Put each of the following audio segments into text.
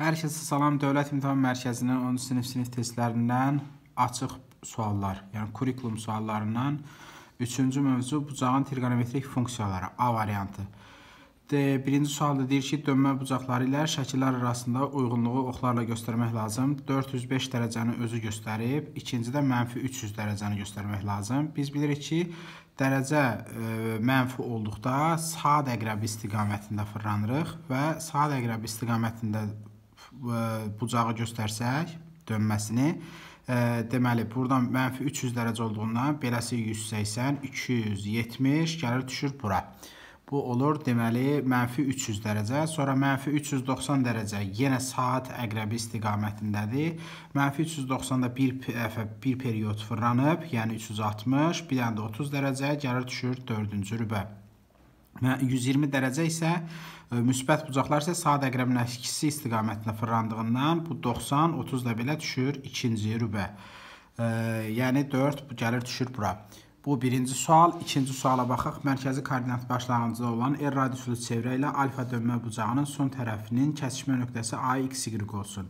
Hər kəsə salam. Dövlət İmtahan Mərkəzinin 10-cu sinif sinif testlərindən açıq suallar, yəni kurikulum suallarından 3-cü mövzu bucağın trigonometrik funksiyaları A variantı. De, birinci sualda deyir ki, dönmə bucaqları ilə şəkillər arasında uyğunluğu oxlarla göstərmək lazım. 405 dərəcəni özü göstərib, ikincidə mənfi 300 dərəcəni göstərmək lazım. Biz bilirik ki, dərəcə e, mənfi olduqda saat əqrəbi istiqamətində fırlanırıq və saat əqrəbi istiqamətində bucağı göstərsək, dönməsini, deməli, buradan mənfi 300 dərəcə olduğundan beləsi 180, 270 gəlir düşür bura. Bu olur, deməli, mənfi 300 dərəcə, sonra mənfi 390 dərəcə yenə saat əqrəbi istiqamətindədir. Mənfi 390-da bir, bir period fırlanıb, yəni 360, bir dənə də 30 dərəcə gəlir düşür 4-cü rübə və 120 dərəcə isə e, müsbət bucaqlar isə saat əqrəbin əksisi istiqamətində fırlandığından bu 90-30 da belə düşür ikinci rübə. E, yəni 4 gəlir düşür bura. Bu birinci sual. İkinci suala baxaq. Mərkəzi koordinat başlanğıcında olan R radiuslu çevrə ilə alfa dönmə bucağının son tərəfinin kəsişmə nöqtəsi AXY olsun.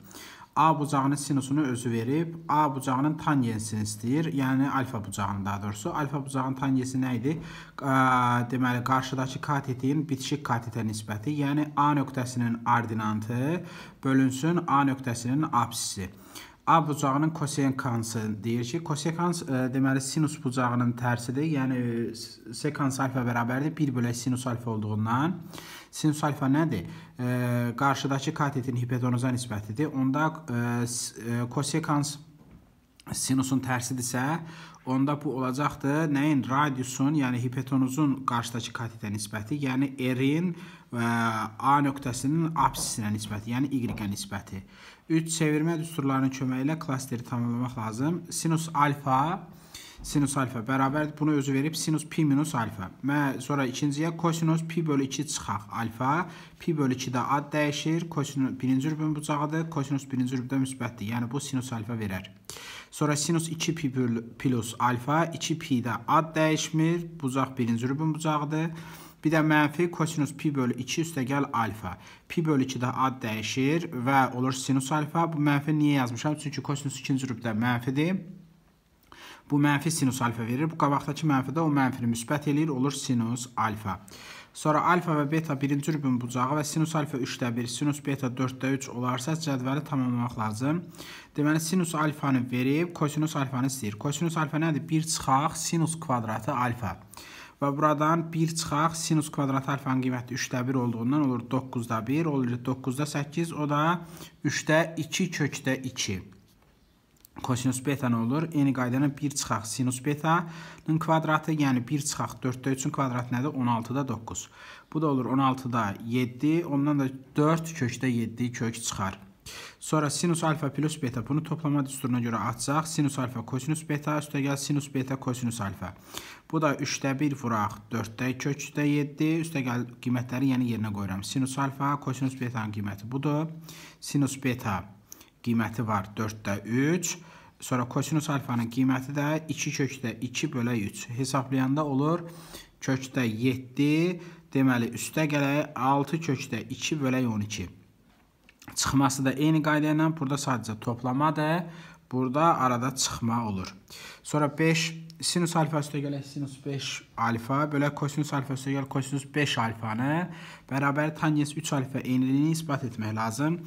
A bucağının sinusunu özü verib, A bucağının tanjensini istəyir, yəni alfa bucağının daha doğrusu. Alfa bucağının tanjensi nə idi? Deməli, qarşıdakı katetin bitişik katetə nisbəti, yəni A nöqtəsinin ordinatı bölünsün A nöqtəsinin absisi. A bucağının kosekansı deyir ki, kosekans ə, e, deməli sinus bucağının tərsidir, yəni e, sekans alfa bərabərdir 1 bölək sinus alfa olduğundan. Sinus alfa nədir? E, qarşıdakı katetin hipotenuza nisbətidir. Onda e, e, kosekans sinusun tərsidirsə, onda bu olacaqdır nəyin? Radiusun, yəni hipotenuzun qarşıdakı katetə nisbəti, yəni R-in e, A nöqtəsinin absisinə nisbəti, yəni Y-ə nisbəti. 3 çevirmə düsturlarının köməyi ilə klasteri tamamlamaq lazım. Sinus alfa sinus alfa bərabərdir. Bunu özü verib sinus pi minus alfa. Mə sonra ikinciyə kosinus pi bölü 2 çıxaq. Alfa pi bölü 2-də ad dəyişir. Kosinus birinci rübün bucağıdır. Kosinus birinci rübdə müsbətdir. Yəni bu sinus alfa verər. Sonra sinus 2 pi bölü plus alfa 2 pi-də ad dəyişmir. Bucaq birinci rübün bucağıdır. Bir də mənfi kosinus pi bölü 2 üstəgəl alfa. Pi bölü 2-də ad dəyişir və olur sinus alfa. Bu mənfi niyə yazmışam? Çünki kosinus ikinci rübdə mənfidir. Bu mənfi sinus alfa verir. Bu qabaqdakı mənfidə o mənfini müsbət eləyir, olur sinus alfa. Sonra alfa və beta birinci rübun bucağı və sinus alfa 3-də 1, sinus beta 4-də 3 olarsa cədvəli tamamlamaq lazım. Deməli, sinus alfanı verib, kosinus alfanı istəyir. Kosinus alfa nədir? 1 çıxaq, sinus kvadratı alfa. Və buradan 1 çıxaq, sinus kvadratı alfanın qiyməti 3-də 1 olduğundan olur 9-da 1, olur 9-da 8, o da 3-də 2 kökdə 2 kosinus beta'nı olur. Eyni qaydanı 1 çıxaq sinus beta'nın kvadratı, yəni 1 çıxaq 4-də 3-ün kvadratı nədir? 16-da 9. Bu da olur 16-da 7, ondan da 4 kökdə 7 kök çıxar. Sonra sinus alfa plus beta bunu toplama düsturuna görə açsaq. Sinus alfa kosinus beta üstəgəl sinus beta kosinus alfa. Bu da 3-də 1 vuraq 4-də kökdə 7 üstəgəl qiymətləri yəni yerinə qoyuram. Sinus alfa kosinus betanın qiyməti budur. Sinus beta qiyməti var 4-də 3. Sonra kosinus alfanın qiyməti də 2 kökdə 2 bölək 3. Hesablayanda olur kökdə 7, deməli üstə gələk 6 kökdə 2 bölək 12. Çıxması da eyni qayda ilə burada sadəcə toplamadır. Burada arada çıxma olur. Sonra 5 sinus alfa üstəgəl sinus 5 alfa, belə kosinus alfa üstəgəl kosinus 5 alfanı bərabər tanyens 3 alfa eyniliyini isbat etmək lazım.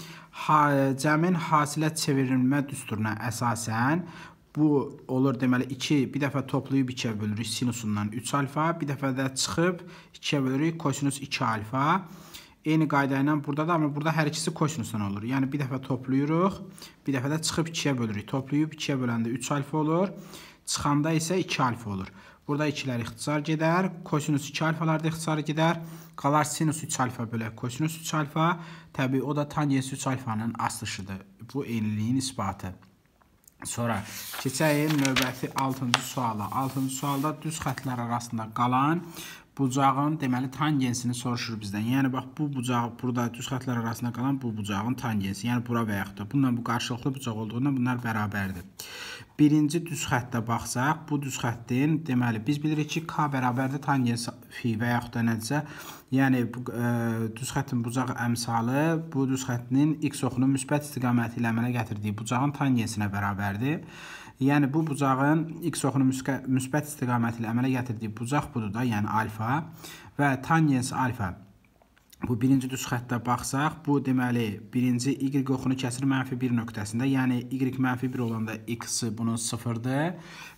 Ha, cəmin hasilə çevrilmə düsturuna əsasən Bu olur deməli 2 bir dəfə toplayıb 2-yə bölürük sinusundan 3 alfa, bir dəfə də çıxıb 2-yə bölürük kosinus 2 alfa. Eyni qayda ilə burada da, amma burada hər ikisi kosinusdan olur. Yəni bir dəfə toplayırıq, bir dəfə də çıxıb 2-yə bölürük. Toplayıb 2-yə böləndə 3 alfa olur, çıxanda isə 2 alfa olur. Burada 2-lər ixtisar gedər, kosinus 2 alfalar da ixtisar gedər. Qalar sinus 3 alfa bölək kosinus 3 alfa. Təbii o da tanyens 3 alfanın asılışıdır. Bu eyniləyin isbatı. Sonra keçəyim növbəti 6-cı suala. 6-cı sualda düz xətlər arasında qalan bucağın deməli tangensini soruşur bizdən. Yəni bax bu bucaq burada düz xətlər arasında qalan bu bucağın tangensi, yəni bura və yaxud da bununla bu qarşılıqlı bucaq olduğundan bunlar bərabərdir. Birinci düz xəttə baxsaq, bu düz xəttin deməli biz bilirik ki, k bərabərdir tangens fi və yaxud da nədirsə, yəni ə, e, düz xəttin bucaq əmsalı bu düz xəttinin x oxunun müsbət istiqaməti ilə əmələ gətirdiyi bucağın tangensinə bərabərdir. Yəni bu bucağın x oxunu müsbət istiqamətli əmələ gətirdiyi bucaq budur da, yəni alfa və tangens alfa Bu birinci düz xəttə baxsaq, bu deməli birinci y oxunu kəsir mənfi 1 nöqtəsində, yəni y mənfi 1 olanda x bunun 0-dır.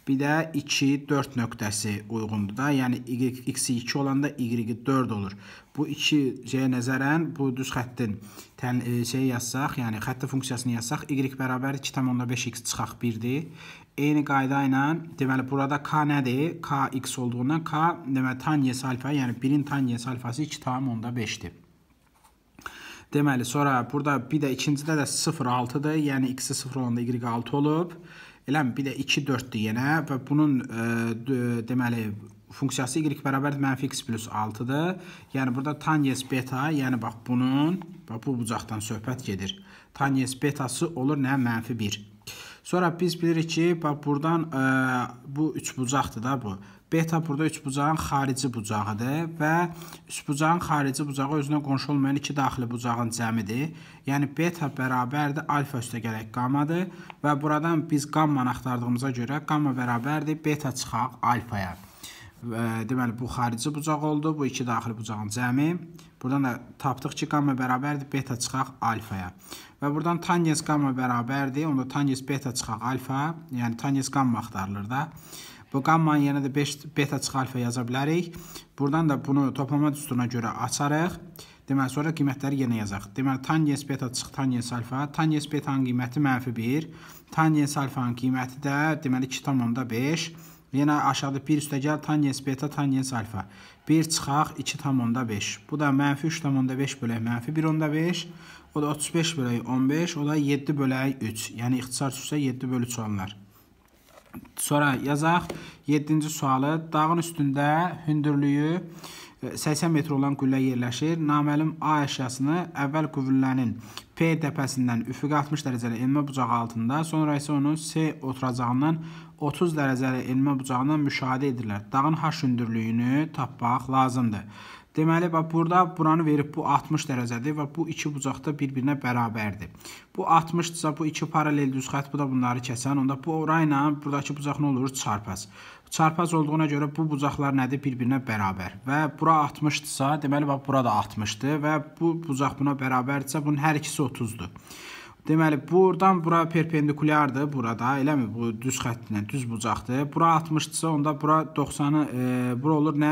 Bir də 2, 4 nöqtəsi uyğundur da, yəni y, x-i 2 olanda y-i 4 olur. Bu 2-yə nəzərən bu düz xəttin tən, e, şey yazsaq, yəni xəttə funksiyasını yazsaq, y bərabər 2,5x çıxaq 1-dir eyni qayda ilə deməli burada k nədir? k x olduğundan k deməli taniyəsi alfa, yəni 1-in taniyəsi alfası 2,5-dir. Deməli sonra burada bir də ikincidə də 0,6-dır. Yəni x-i 0 olanda y 6 olub. Eləmi? Bir də 2 4-dür yenə və bunun ə, e, deməli funksiyası y bərabərdir mənfi x plus 6-dır. Yəni burada tanyes beta, yəni bax bunun, bax bu bucaqdan söhbət gedir. Tanyes betası olur nə? Mənfi 1. Sonra biz bilirik ki, bax burdan ə, e, bu üçbucaqdır da bu. Beta burada üçbucağın xarici bucağıdır və üçbucağın xarici bucağı özünə qonşu olmayan iki daxili bucağın cəmidir. Yəni beta bərabərdir alfa üstəgələ qammadır və buradan biz qammanı axtardığımıza görə qamma bərabərdir beta çıxaq alfaya. Deməli bu xarici bucaq oldu, bu iki daxili bucağın cəmi Buradan da tapdıq ki, qamma bərabərdir beta çıxaq alfaya. Və buradan tangens qamma bərabərdir. Onda tangens beta çıxaq alfa, yəni tangens qamma axtarılır da. Bu qammanın yerinə də 5 beta çıxaq alfa yaza bilərik. Buradan da bunu toplama düsturuna görə açarıq. Deməli, sonra qiymətləri yenə yazaq. Deməli, tangens beta çıx, tangens alfa. Tangens betanın qiyməti mənfi 1. Tangens alfanın qiyməti də, deməli, 2,5. Yenə aşağıda 1 üstəgəl tangens beta tangens alfa. 1 çıxaq 2,5. Bu da mənfi 3,5 bölək mənfi 1,5. O da 35 bölək 15. O da 7 bölək 3. Yəni ixtisar üstə 7 bölü 3 olanlar. Sonra yazaq 7-ci sualı. Dağın üstündə hündürlüyü 80 e, metr olan qüllə yerləşir. Naməlum A əşyasını əvvəl qüvvülənin P dəpəsindən üfüqə 60 dərəcəli enmə bucağı altında, sonra isə onu S oturacağından 30 dərəcəli enmə bucağından müşahidə edirlər. Dağın H hündürlüyünü tapmaq lazımdır. Deməli, bax burada buranı verib bu 60 dərəcədir və bu iki bucaq da bir-birinə bərabərdir. Bu 60-dırsa bu iki paralel düz xətt bu da bunları kəsən. Onda bu orayla buradakı bucaq nə olur? Çarpaz. Çarpaz olduğuna görə bu bucaqlar nədir? Bir-birinə bərabər. Və bura 60-dırsa, deməli bax bura da 60-dır və bu bucaq buna bərabərdirsə, bunun hər ikisi 30-dur. Deməli, buradan bura perpendikulyardır burada, eləmi? Bu düz xəttinə, düz bucaqdır. Bura 60-dırsa, onda bura 90-ı, e, bura olur nə?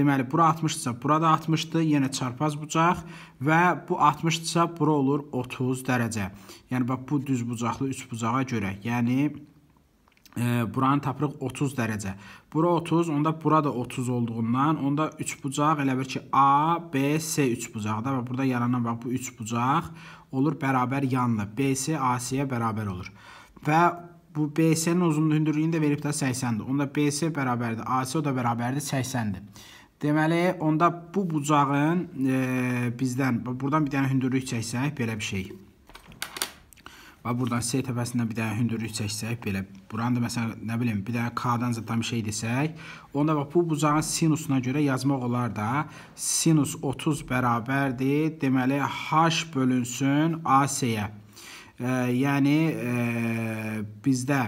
Deməli, bura 60-dırsa, bura da 60-dır, yenə çarpaz bucaq və bu 60-dırsa, bura olur 30 dərəcə. Yəni, bax, bu düz bucaqlı 3 bucağa görə, yəni buranın tapırıq 30 dərəcə. Bura 30, onda bura da 30 olduğundan, onda 3 bucaq elə bir ki A, B, C 3 bucaqda və burada yaranan bax bu 3 bucaq olur bərabər yanlı. BC AC-yə bərabər olur. Və bu BC-nin uzunluğunu də verib də 80-dir. Onda BC bərabərdir, AC o da bərabərdir 80-dir. Deməli, onda bu bucağın e, bizdən, buradan bir dənə hündürlük çəksək, belə bir şey. Və buradan C təpəsindən bir dənə hündürlük çəksək, belə buranı da məsələn nə bilim, bir dənə K-dan zıtdan bir şey desək, onda bax bu bucağın sinusuna görə yazmaq olar da sinus 30 bərabərdir. Deməli H bölünsün AC-yə. E, yəni e, bizdə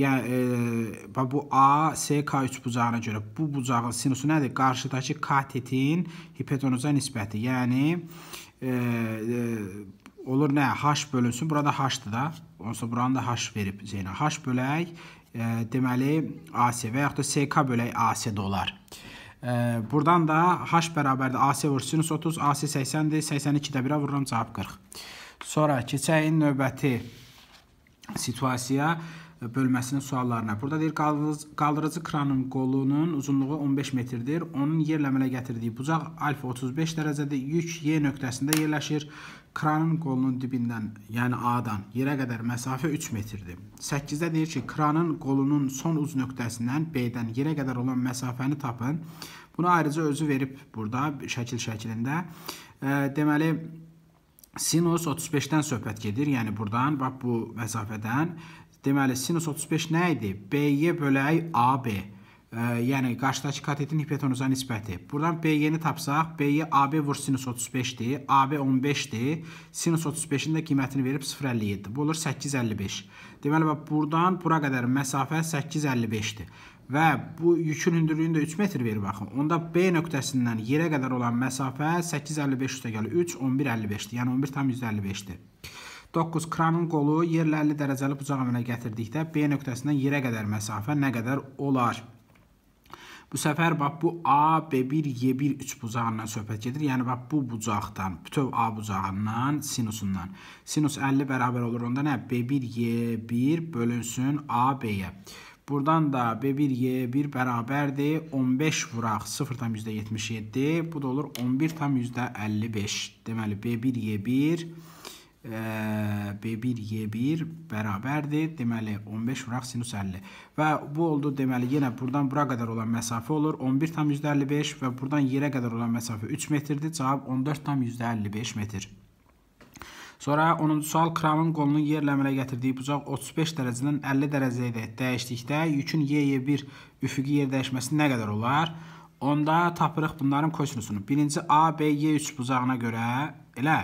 yəni e, bu A, S, K3 bucağına görə bu bucağın sinusu nədir? Qarşıdakı katetin hipotenuza nisbəti. Yəni e, e, olur nə? H bölünsün. Burada H-dır da. Onsa buranı da H verib Zeynə. H bölək, e, deməli, AC və yaxud da SK bölək AC-də olar. E, buradan da H bərabərdir. AC vur sinus 30, AC 80-dir. 82-də 1-ə vururam, cavab 40. Sonra keçəyin növbəti situasiya e, bölməsinin suallarına. Burada deyir qaldırıcı kranın qolunun uzunluğu 15 metrdir. Onun yerlə əmələ gətirdiyi bucaq alfa 35 dərəcədə yük Y nöqtəsində yerləşir. Kranın qolunun dibindən, yəni A-dan yerə qədər məsafə 3 metrdir. 8-də deyir ki, kranın qolunun son uc nöqtəsindən B-dən yerə qədər olan məsafəni tapın. Bunu ayrıca özü verib burada şəkil şəklində. E, deməli, Sinus 35-dən söhbət gedir. Yəni burdan bax bu məsafədən deməli sinus 35 nə idi? B-yə bölək AB. Ə, e, yəni qarşıdakı katetin hipotenuza nisbəti. Buradan BY-ni tapsaq, BY AB vur sinus 35-dir, AB 15-dir, sinus 35-in də qiymətini verib 0,57. Bu olur 8,55. Deməli, bax, buradan bura qədər məsafə 8,55-dir və bu yükün hündürlüyünü də 3 metr verir baxın. Onda B nöqtəsindən yerə qədər olan məsafə 8.55 üstə gəlir. 3 11.55-dir. Yəni 11.55-dir. 9 kranın qolu yerlə 50 dərəcəli bucaq əmələ gətirdikdə B nöqtəsindən yerə qədər məsafə nə qədər olar? Bu səfər bax bu A, B1, Y1 üç bucağından söhbət gedir. Yəni bax bu bucaqdan, bütöv A bucağından, sinusundan. Sinus 50 bərabər olur onda nə? B1, Y1 bölünsün A, B-yə. Buradan da B1Y1 bərabərdir 15 vuraq 0,77. Bu da olur 11,55. Deməli B1Y1 e, B1Y1 bərabərdir. Deməli 15 vuraq sinus 50. Və bu oldu deməli yenə buradan bura qədər olan məsafə olur 11,55 və buradan yerə qədər olan məsafə 3 metrdir. Cavab 14,55 metr. Sonra 10-cu sual kranın qolunun yerlə əmələ gətirdiyi bucaq 35 dərəcədən 50 dərəcəyə də dəyişdikdə yükün Y-yə 1 e üfüqi yer dəyişməsi nə qədər olar? Onda tapırıq bunların kosinusunu. Birinci A, B, Y3 bucağına görə Elə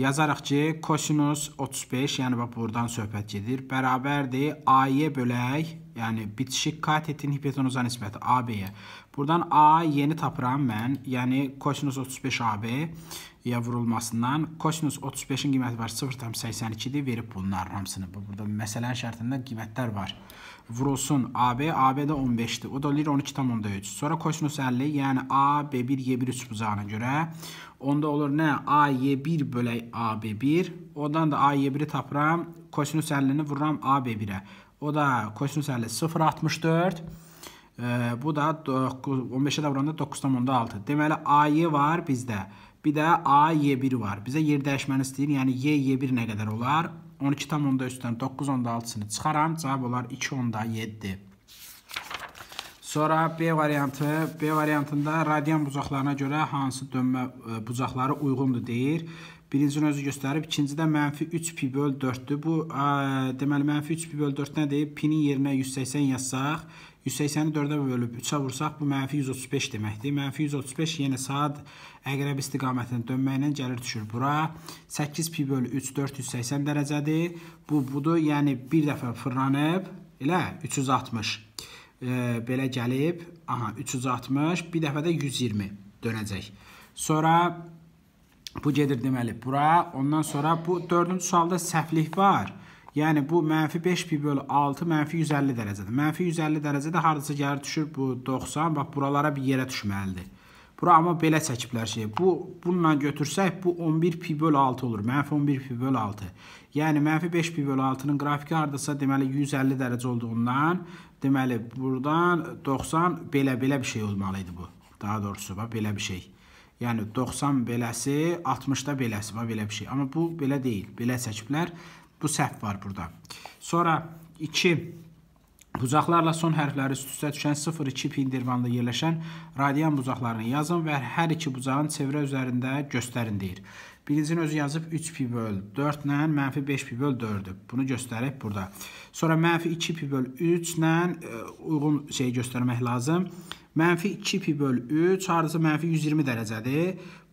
yazarıq ki, kosinus 35, yəni bax burdan söhbət gedir, bərabərdir A-yə bölək, yəni bitişik katetin hipotenuzan nisbəti AB-yə. Burdan A yeni tapıram mən, yəni kosinus 35 AB-yə vurulmasından kosinus 35-in qiyməti var 0,82-dir, verib bunların hamısını. Burada məsələnin şərtində qiymətlər var vurulsun AB, AB'də 15-dir. O da lir 12,3. Sonra kosinus 50, yəni A, B1, Y1 üçbucağına görə onda olur nə? A, Y1 bölək A, B1. Ondan da A, Y1-i tapıram. Kosinus 50-ni vururam A, B1-ə. O da kosinus 50 0,64. E, bu da 15-ə də vuranda 9,6. Deməli, AY var bizdə. Bir də A, Y1 var. Bizə yer dəyişməni istəyir. Yəni, Y, Y1 nə qədər olar? 12 tam onda üstdən 9 onda 6-sını çıxaram. Cavab olar 2 onda 7. Sonra B variantı. B variantında radian bucaqlarına görə hansı dönmə e, bucaqları uyğundur deyir. Birincini özü göstərib, ikinci də mənfi 3 pi böl 4-dür. Bu, ə, deməli, mənfi 3 pi böl 4 nədir? Pinin yerinə 180 yazsaq, 180-i 4-ə bölüb 3-ə vursaq, bu mənfi 135 deməkdir. Mənfi 135 yenə saat əqrəb istiqamətində dönməklə gəlir düşür bura. 8 pi bölü 3, 480 dərəcədir. Bu, budur, yəni bir dəfə fırlanıb, elə 360 e, belə gəlib, aha, 360, bir dəfə də 120 dönəcək. Sonra bu gedir deməli bura, ondan sonra bu dördüncü sualda səhvlik var. Yəni bu mənfi 5pi bölü 6 mənfi 150 dərəcədir. Mənfi 150 dərəcədə hardasa gəlir düşür bu 90. Bax buralara bir yerə düşməlidir. Bura amma belə çəkiblər şey. Bu bununla götürsək bu 11 pi böl 6 olur. Mənfi 11 pi böl 6. Yəni mənfi 5 pi böl 6-nın qrafiki hardasa deməli 150 dərəcə olduğundan deməli burdan 90 belə belə bir şey olmalı idi bu. Daha doğrusu bax belə bir şey. Yəni 90 beləsi, 60 da beləsi, bax belə bir şey. Amma bu belə deyil. Belə çəkiblər. Bu səhv var burada. Sonra 2 Bucaqlarla son hərfləri üst-üstə düşən 0-2 pi intervalında yerləşən radian bucaqlarını yazın və hər iki bucağın çevrə üzərində göstərin deyir. Birincini özü yazıb 3 pi böl 4 ilə mənfi 5 pi böl 4-ü. Bunu göstərib burada. Sonra mənfi 2 pi böl 3 ilə e, uyğun şeyi göstərmək lazım. Mənfi 2 pi böl 3 hardasa mənfi 120 dərəcədir.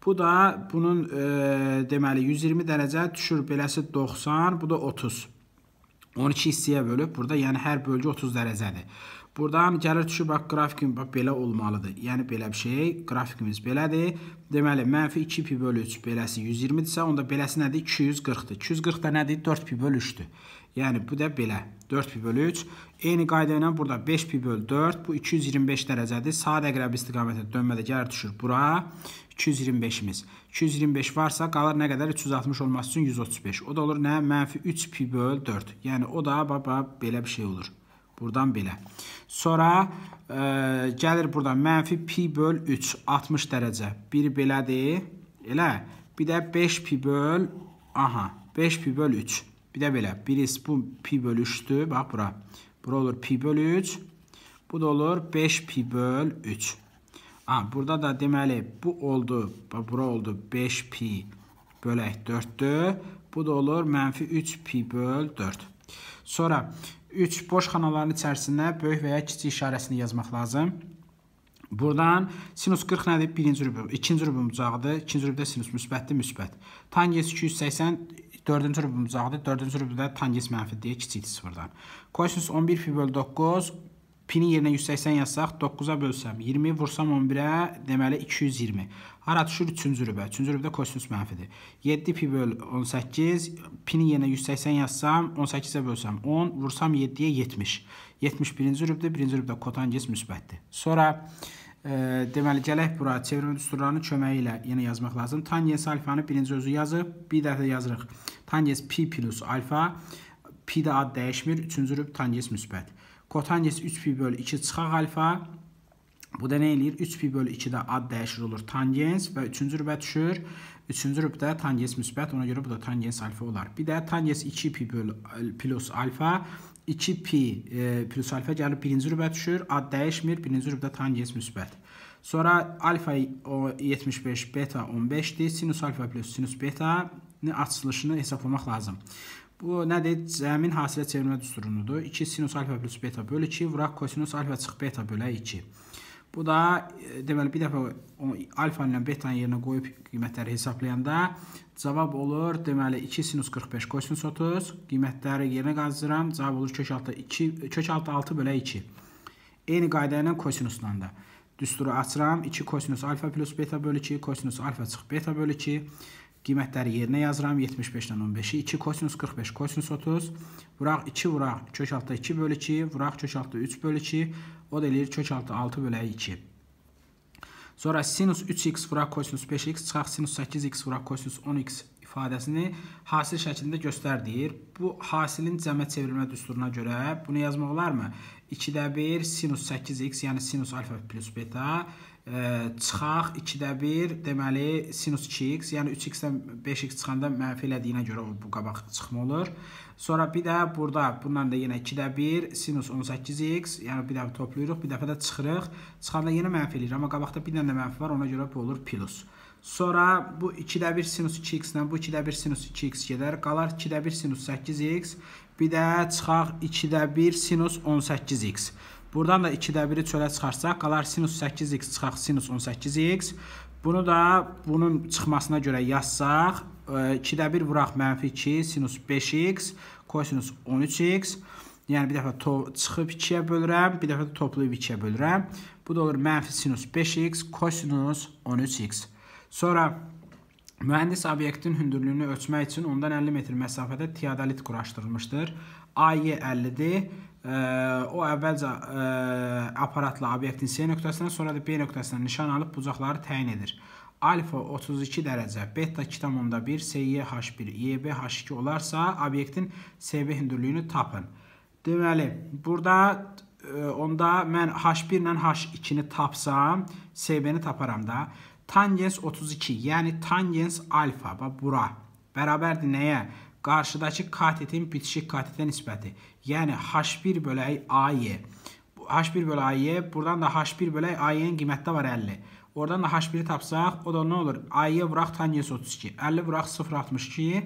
Bu da bunun e, deməli 120 dərəcə düşür. Beləsi 90, bu da 30. 12 hissəyə bölüb. Burada yəni hər bölgə 30 dərəcədir. Burada hamı gəlir düşüb, bax, qrafikim bax, belə olmalıdır. Yəni, belə bir şey, qrafikimiz belədir. Deməli, mənfi 2 pi bölü 3 beləsi 120-dirsə, onda beləsi nədir? 240-dır. 240 da nədir? 4 pi bölü 3-dür. Yəni, bu da belə. 4 pi bölü 3. Eyni qayda ilə burada 5 pi bölü 4. Bu 225 dərəcədir. Sağ əqrəb istiqamətə dönmədə gəlir düşür bura. 225-imiz. 225 varsa qalır nə qədər? 360 olması üçün 135. O da olur nə? Mənfi 3 pi böl 4. Yəni, o da baba belə bir şey olur. Buradan belə. Sonra ə, e, gəlir burada mənfi pi böl 3, 60 dərəcə. Bir belədir, elə. Bir də 5 pi böl, aha, 5 pi böl 3. Bir də belə, birisi bu pi böl 3-dür, bax bura. Bura olur pi böl 3, bu da olur 5 pi böl 3. Aha, burada da deməli, bu oldu, bax bura oldu 5 pi bölək 4-dür. Bu da olur mənfi 3 pi böl 4. Sonra 3 boş xanaların içərisinə böyük və ya kiçik işarəsini yazmaq lazım. Buradan sinus 40 nədir? Birinci rübum, ikinci rübum bucağıdır. İkinci rübdə sinus müsbətdir, müsbət. Tangens 280, dördüncü rübum bucağıdır. Dördüncü rübdə tangens mənfidir, kiçikdir sıfırdan. Kosinus 11 pi böl 9, Pini yerinə 180 yazsaq, 9-a bölsəm 20, vursam 11-ə, deməli 220. Hara düşür? 3-cü rübə. 3-cü rübədə kosinüs mənfidir. 7 pi böl 18, pini yerinə 180 yazsam, 18-ə bölsəm 10, vursam 7-yə 70. 71-ci rübdə, 1-ci rübdə kotangiz müsbətdir. Sonra e, deməli gələk bura çevirmə düsturlarının köməyi ilə yenə yazmaq lazım. Tangens alfanı birinci özü yazıb, bir dəfə yazırıq. Tangens pi plus alfa, pi də ad dəyişmir, 3-cü rüb tangens müsbət. Kotangens 3pi bölü 2 çıxaq alfa. Bu da nə eləyir? 3pi bölü 2-də ad dəyişir olur tangens və 3-cü rübə düşür. 3-cü rübdə tangens müsbət, ona görə bu da tangens alfa olar. Bir də tangens 2pi bölü e, plus alfa 2pi e, plus alfa gəlib birinci rübə düşür, ad dəyişmir, birinci rübdə tangens müsbət. Sonra alfa 75, beta 15-dir, sinus alfa plus sinus beta açılışını hesablamaq lazım. Bu nədir? Cəmin hasilə çevirmə düsturunudur. 2 sinus alfa plus beta bölü 2 vuraq kosinus alfa çıx beta bölə 2. Bu da e, deməli bir dəfə alfa ilə betanın yerinə qoyub qiymətləri hesablayanda cavab olur deməli 2 sinus 45 kosinus 30 qiymətləri yerinə qazdıram cavab olur kök altı 2 kök altı 6 bölə 2. Eyni qayda ilə kosinusla da düsturu açıram 2 kosinus alfa plus beta bölü 2 kosinus alfa çıx beta bölü 2 qiymətləri yerinə yazıram. 75-dən 15-i 2 kosinus 45, kosinus 30. Vuraq 2 vuraq kök altda 2 bölü 2, vuraq kök altda 3 bölü 2. O da eləyir kök altda 6 bölü 2. Sonra sinus 3x vuraq kosinus 5x çıxaq sinus 8x vuraq kosinus 10x ifadəsini hasil şəklində göstər deyir. Bu hasilin cəmə çevrilmə düsturuna görə bunu yazmaq olarmı? 2-də 1 sinus 8x, yəni sinus alfa plus beta ə, e, çıxaq 2-də 1, deməli sinus 2x, yəni 3x-dən 5x çıxanda mənfi elədiyinə görə o bu qabaq çıxma olur. Sonra bir də burada bundan da yenə 2-də 1 sinus 18x, yəni bir dəfə toplayırıq, bir dəfə də çıxırıq. Çıxanda yenə mənfi eləyir, amma qabaqda bir dənə də mənfi var, ona görə bu olur plus. Sonra bu 2-də 1 sinus 2x-dən bu 2-də 1 sinus 2x gedər. Qalar 2-də 1 sinus 8x. Bir də çıxaq 2-də 1 sinus 18x. Buradan da 2-də 1-i çölə çıxarsaq, qalar sinus 8x çıxaq sinus 18x. Bunu da bunun çıxmasına görə yazsaq, 2-də e, 1 vuraq mənfi 2 sinus 5x kosinus 13x. Yəni bir dəfə çıxıb 2-yə bölürəm, bir dəfə də toplayıb 2-yə bölürəm. Bu da olur mənfi sinus 5x kosinus 13x. Sonra mühəndis obyektin hündürlüyünü ölçmək üçün ondan 50 metr məsafədə tiyadolit quraşdırılmışdır. AY 50-dir. O əvvəlcə aparatla obyektin C nöqtəsindən, sonra da B nöqtəsindən nişan alıb bucaqları təyin edir. Alfa 32 dərəcə, beta 2.1, SY H1, YB H2 olarsa, obyektin CB hündürlüyünü tapın. Deməli, burada onda mən H1 ilə H2-ni tapsam, CB-ni taparam da. Tangens 32 yəni tangens alfa bax bura bərabərdir nəyə? Qarşıdakı katetin bitişik katetə nisbəti. Yəni h1 bölək ay. h1 bölək ay, buradan da h1 bölək ay-ın qiyməti var 50. Oradan da h1-i tapsaq, o da nə olur? Ay-yə vuraq tangens 32. 50 vuraq 0.62.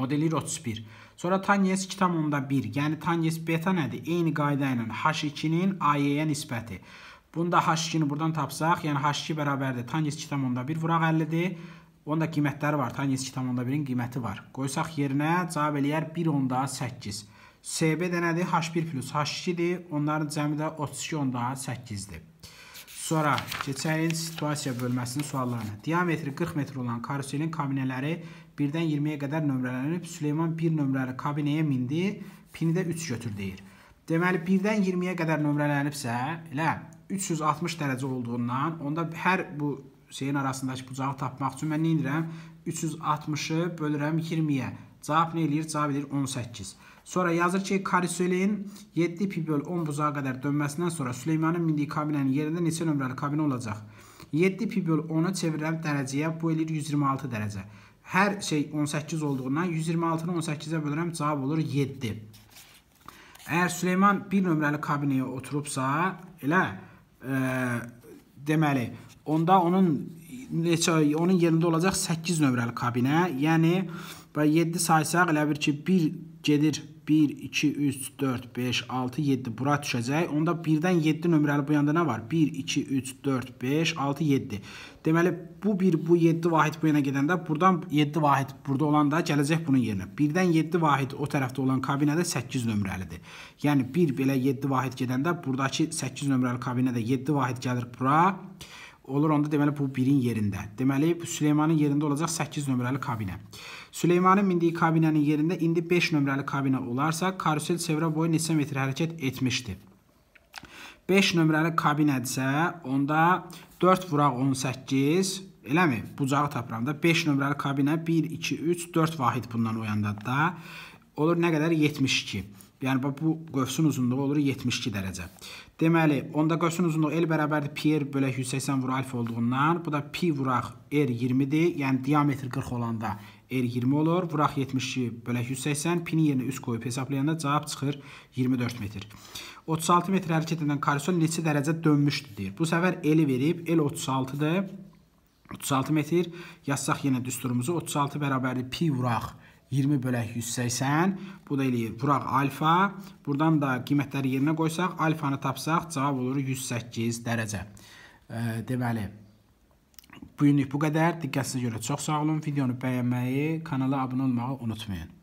O da eləyir 31. Sonra tangens 2.1, yəni tangens beta nədir? Eyni qayda ilə h2-nin ay-yə nisbəti. Bunu da H2-ni buradan tapsaq, yəni H2 bərabərdir. Tan 2,1 vuraq 50-dir. Onun da qiymətləri var. Tan 2,1-in qiyməti var. Qoysaq yerinə cavab eləyər 1,8. SB də nədir? H1 plus H2-dir. Onların cəmi də 32,8-dir. Sonra keçəyin situasiya bölməsinin suallarına. Diametri 40 metr olan karuselin kabinələri 1-dən 20-yə qədər nömrələnib. Süleyman 1 nömrəli kabinəyə mindi, pini də 3 götür deyir. Deməli 1-dən 20-yə qədər nömrələnibsə, elə 360 dərəcə olduğundan onda hər bu şeyin arasındakı bucağı tapmaq üçün mən nə edirəm? 360-ı bölürəm 20-yə. Cavab nə eləyir? Cavab eləyir 18. Sonra yazır ki, karisöleyin 7 pi böl 10 bucağa qədər dönməsindən sonra Süleymanın mindiyi kabinenin yerində neçə nömrəli kabinə olacaq? 7 pi böl 10-u çevirirəm dərəcəyə, bu eləyir 126 dərəcə. Hər şey 18 olduğundan 126-nı 18-ə bölürəm, cavab olur 7. Əgər Süleyman 1 nömrəli kabinəyə oturubsa, elə deməli, onda onun neçə onun yerində olacaq 8 nömrəli kabinə, yəni və 7 saysaq elə bir ki, 1 gedir 1, 2, 3, 4, 5, 6, 7 bura düşəcək. Onda 1-dən 7 nömrəli bu yanda nə var? 1, 2, 3, 4, 5, 6, 7. Deməli, bu 1, bu 7 vahid bu yana gedəndə buradan 7 vahid burada olan da gələcək bunun yerinə. 1-dən 7 vahid o tərəfdə olan kabinədə 8 nömrəlidir. Yəni, 1 belə 7 vahid gedəndə buradakı 8 nömrəli kabinədə 7 vahid gəlir bura. 1, olur, onda deməli bu 1-in yerində. Deməli Süleymanın yerində olacaq 8 nömrəli kabinə. Süleymanın mindiyi kabinənin yerində indi 5 nömrəli kabinə olarsa, karusel çevrə boyu neçə metr hərəkət etmişdi? 5 nömrəli kabinədirsə, onda 4 vuraq 18, eləmi? Bucağı tapıram da 5 nömrəli kabinə 1 2 3 4 vahid bundan oyandadır da. Olur nə qədər? 72. Yəni bu qövsün uzunluğu olur 72 dərəcə. Deməli, onda qövsün uzunluğu L bərabərdir pi r bölək 180 vur alfa olduğundan, bu da pi vuraq r 20-dir. Yəni diametr 40 olanda r 20 olur. Vuraq 72 bölək 180, pinin yerinə üst qoyub hesablayanda cavab çıxır 24 metr. 36 metr hərəkət edən karusel neçə dərəcə dönmüşdür deyir. Bu səfər L-i verib, L 36-dır. 36 metr yazsaq yenə düsturumuzu 36 bərabərdir pi vuraq 180 20 bölək 180, bu da eləyir buraq alfa. Buradan da qiymətləri yerinə qoysaq, alfanı tapsaq, cavab olur 108 dərəcə. Deməli, bugünlük bu qədər. Diqqətinizə görə çox sağ olun. Videonu bəyənməyi, kanala abunə olmağı unutmayın.